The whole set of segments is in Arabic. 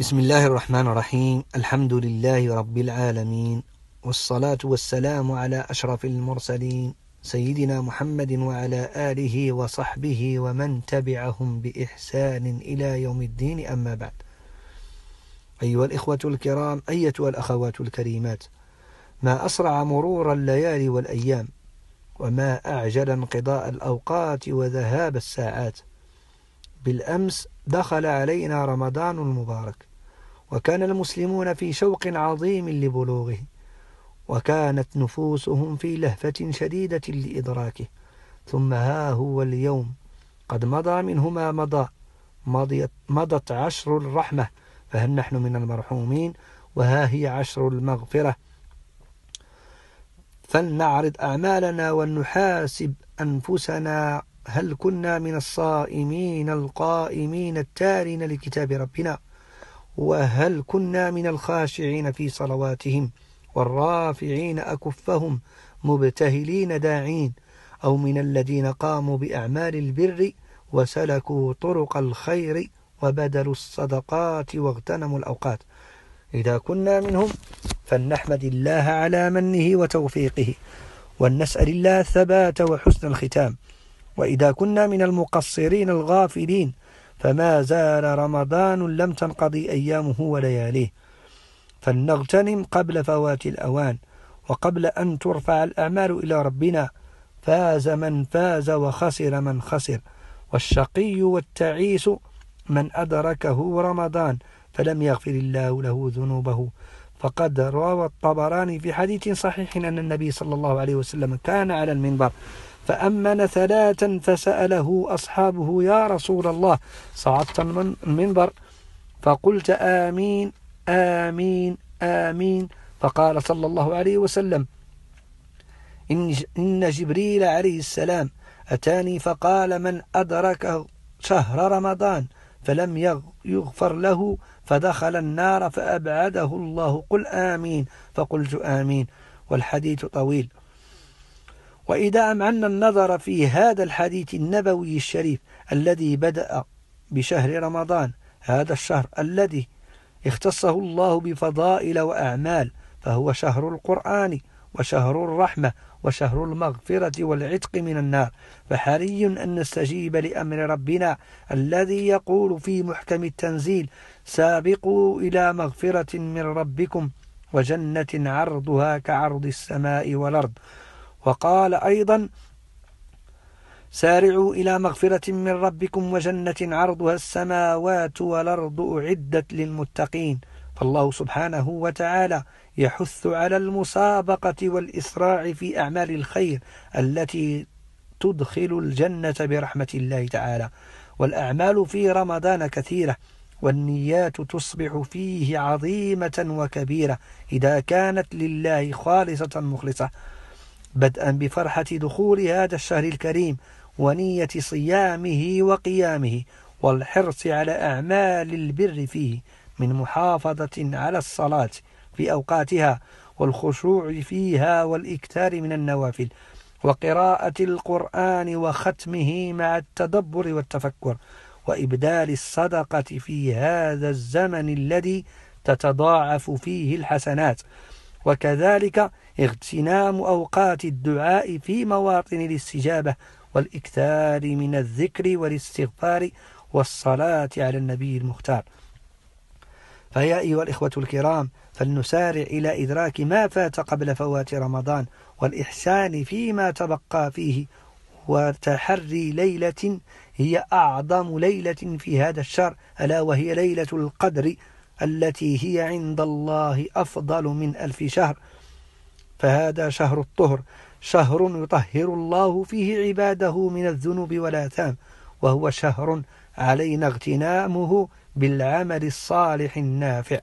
بسم الله الرحمن الرحيم الحمد لله رب العالمين والصلاة والسلام على أشرف المرسلين سيدنا محمد وعلى آله وصحبه ومن تبعهم بإحسان إلى يوم الدين أما بعد أيها الإخوة الكرام أيتها الأخوات الكريمات ما أسرع مرور الليالي والأيام وما أعجل انقضاء الأوقات وذهاب الساعات بالأمس دخل علينا رمضان المبارك وكان المسلمون في شوق عظيم لبلوغه وكانت نفوسهم في لهفة شديدة لإدراكه ثم ها هو اليوم قد مضى منهما مضى مضيت مضت عشر الرحمة فهل نحن من المرحومين وها هي عشر المغفرة فلنعرض أعمالنا ولنحاسب أنفسنا هل كنا من الصائمين القائمين التارين لكتاب ربنا وهل كنا من الخاشعين في صلواتهم والرافعين أكفهم مبتهلين داعين أو من الذين قاموا بأعمال البر وسلكوا طرق الخير وبدلوا الصدقات واغتنموا الأوقات إذا كنا منهم فلنحمد الله على منه وتوفيقه ولنسأل الله الثبات وحسن الختام وإذا كنا من المقصرين الغافلين فما زال رمضان لم تنقضي أيامه ولياليه فلنغتنم قبل فوات الأوان وقبل أن ترفع الأعمال إلى ربنا فاز من فاز وخسر من خسر والشقي والتعيس من أدركه رمضان فلم يغفر الله له ذنوبه فقد روى الطبراني في حديث صحيح أن النبي صلى الله عليه وسلم كان على المنبر فأمن ثلاثا فسأله أصحابه يا رسول الله صعدت من المنبر فقلت آمين آمين آمين فقال صلى الله عليه وسلم إن جبريل عليه السلام أتاني فقال من أدرك شهر رمضان فلم يغفر له فدخل النار فأبعده الله قل آمين فقلت آمين والحديث طويل وإذا أمعنا النظر في هذا الحديث النبوي الشريف الذي بدأ بشهر رمضان هذا الشهر الذي اختصه الله بفضائل وأعمال فهو شهر القرآن وشهر الرحمة وشهر المغفرة والعتق من النار فحري أن نستجيب لأمر ربنا الذي يقول في محكم التنزيل سابقوا إلى مغفرة من ربكم وجنة عرضها كعرض السماء والأرض وقال أيضا سارعوا إلى مغفرة من ربكم وجنة عرضها السماوات والأرض أعدت للمتقين فالله سبحانه وتعالى يحث على المسابقة والإسراع في أعمال الخير التي تدخل الجنة برحمة الله تعالى والأعمال في رمضان كثيرة والنيات تصبح فيه عظيمة وكبيرة إذا كانت لله خالصة مخلصة بدءا بفرحة دخول هذا الشهر الكريم ونية صيامه وقيامه والحرص على أعمال البر فيه من محافظة على الصلاة في أوقاتها والخشوع فيها والإكثار من النوافل وقراءة القرآن وختمه مع التدبر والتفكر وإبدال الصدقة في هذا الزمن الذي تتضاعف فيه الحسنات وكذلك اغتنام أوقات الدعاء في مواطن الاستجابة والإكثار من الذكر والاستغفار والصلاة على النبي المختار فيا أيها الإخوة الكرام فلنسارع إلى إدراك ما فات قبل فوات رمضان والإحسان فيما تبقى فيه وتحري ليلة هي أعظم ليلة في هذا الشهر ألا وهي ليلة القدر التي هي عند الله أفضل من ألف شهر فهذا شهر الطهر شهر يطهر الله فيه عباده من الذنوب والآثام وهو شهر علينا اغتنامه بالعمل الصالح النافع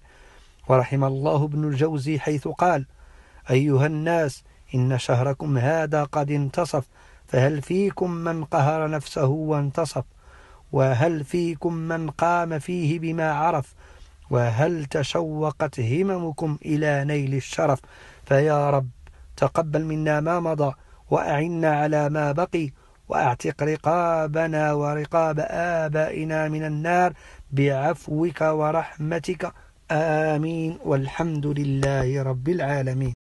ورحم الله ابن الجوزي حيث قال أيها الناس إن شهركم هذا قد انتصف فهل فيكم من قهر نفسه وانتصف وهل فيكم من قام فيه بما عرف وهل تشوقت هممكم إلى نيل الشرف فيا رب تقبل منا ما مضى وأعنا على ما بقي وأعتق رقابنا ورقاب آبائنا من النار بعفوك ورحمتك آمين والحمد لله رب العالمين